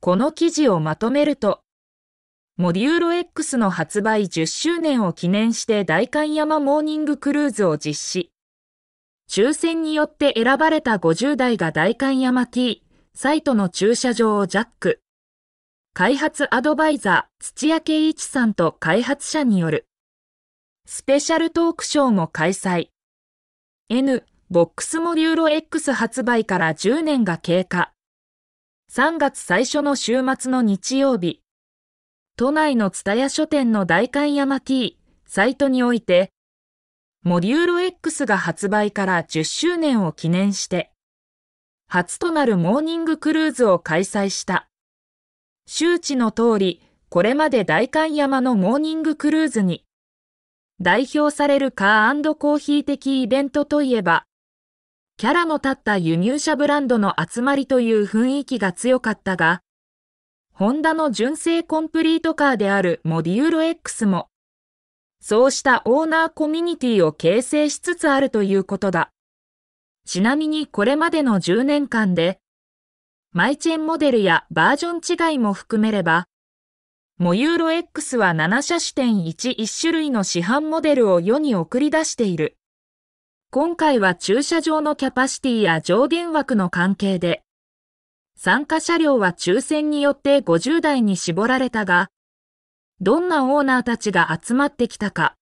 この記事をまとめると、モデューロ X の発売10周年を記念して大観山モーニングクルーズを実施。抽選によって選ばれた50台が大観山 T、サイトの駐車場をジャック。開発アドバイザー、土屋圭一さんと開発者による。スペシャルトークショーも開催。N、ボックスモデューロ X 発売から10年が経過。3月最初の週末の日曜日、都内の蔦屋書店の代官山 T サイトにおいて、モデューロ X が発売から10周年を記念して、初となるモーニングクルーズを開催した。周知の通り、これまで代官山のモーニングクルーズに、代表されるカーコーヒー的イベントといえば、キャラの立った輸入車ブランドの集まりという雰囲気が強かったが、ホンダの純正コンプリートカーであるモデュール X も、そうしたオーナーコミュニティを形成しつつあるということだ。ちなみにこれまでの10年間で、マイチェンモデルやバージョン違いも含めれば、モユーロ X は7車種点11種類の市販モデルを世に送り出している。今回は駐車場のキャパシティや上限枠の関係で、参加車両は抽選によって50台に絞られたが、どんなオーナーたちが集まってきたか、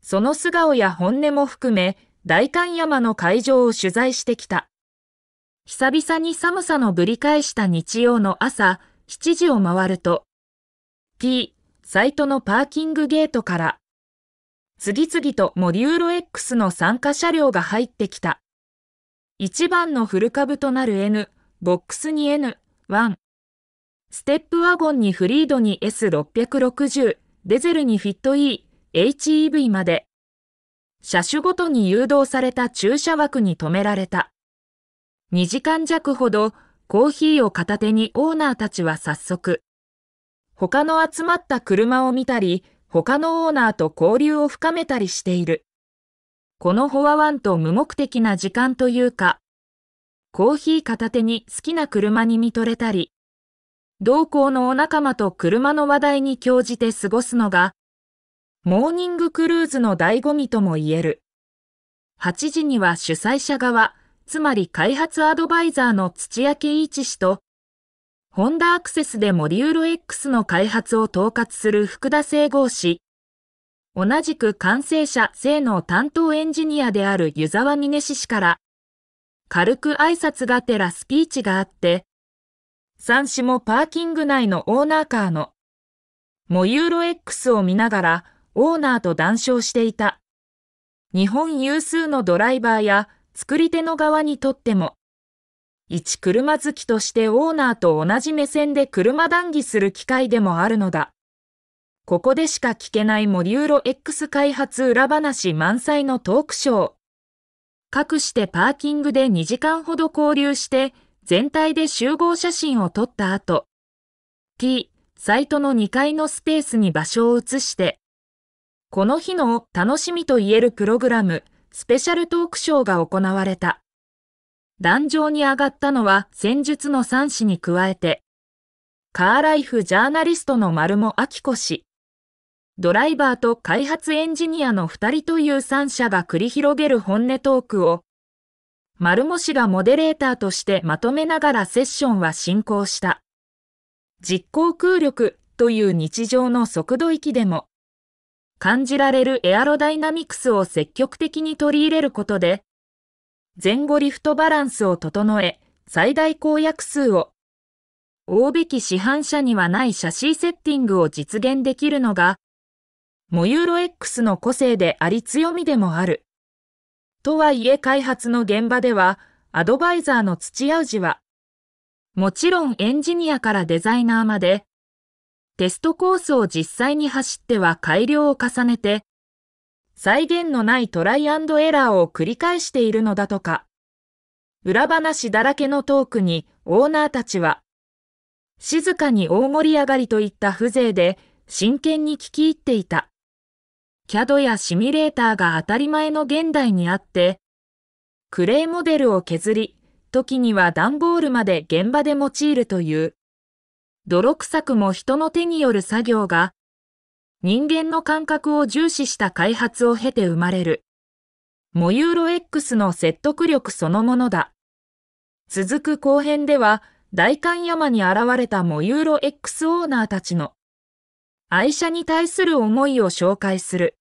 その素顔や本音も含め、代官山の会場を取材してきた。久々に寒さのぶり返した日曜の朝7時を回ると、P、サイトのパーキングゲートから、次々とモデューロ X の参加車両が入ってきた。一番のフル株となる N、ボックスに N、1。ステップワゴンにフリードに S660、デゼルにフィット E、HEV まで。車種ごとに誘導された駐車枠に止められた。2時間弱ほどコーヒーを片手にオーナーたちは早速、他の集まった車を見たり、他のオーナーと交流を深めたりしている。このホアワンと無目的な時間というか、コーヒー片手に好きな車に見とれたり、同行のお仲間と車の話題に興じて過ごすのが、モーニングクルーズの醍醐味とも言える。8時には主催者側、つまり開発アドバイザーの土屋圭一氏と、ホンダアクセスでモリュール X の開発を統括する福田整合氏。同じく完成者性能担当エンジニアである湯沢峰氏氏から、軽く挨拶がてらスピーチがあって、三種もパーキング内のオーナーカーの、モユーロ X を見ながらオーナーと談笑していた。日本有数のドライバーや作り手の側にとっても、一車好きとしてオーナーと同じ目線で車談義する機会でもあるのだ。ここでしか聞けないモリューロ X 開発裏話満載のトークショー。かくしてパーキングで2時間ほど交流して、全体で集合写真を撮った後、T、サイトの2階のスペースに場所を移して、この日の楽しみと言えるプログラム、スペシャルトークショーが行われた。壇上に上がったのは戦術の三氏に加えて、カーライフジャーナリストの丸も秋子氏、ドライバーと開発エンジニアの二人という三者が繰り広げる本音トークを、丸も氏がモデレーターとしてまとめながらセッションは進行した。実行空力という日常の速度域でも、感じられるエアロダイナミクスを積極的に取り入れることで、前後リフトバランスを整え、最大公約数を、大べき市販車にはないシャシーセッティングを実現できるのが、モユーロ X の個性であり強みでもある。とはいえ開発の現場では、アドバイザーの土屋氏は、もちろんエンジニアからデザイナーまで、テストコースを実際に走っては改良を重ねて、再現のないトライアンドエラーを繰り返しているのだとか。裏話だらけのトークにオーナーたちは、静かに大盛り上がりといった風情で真剣に聞き入っていた。CAD やシミュレーターが当たり前の現代にあって、クレーモデルを削り、時には段ボールまで現場で用いるという、泥臭くも人の手による作業が人間の感覚を重視した開発を経て生まれる。モユーロ X の説得力そのものだ。続く後編では、大観山に現れたモユーロ X オーナーたちの愛車に対する思いを紹介する。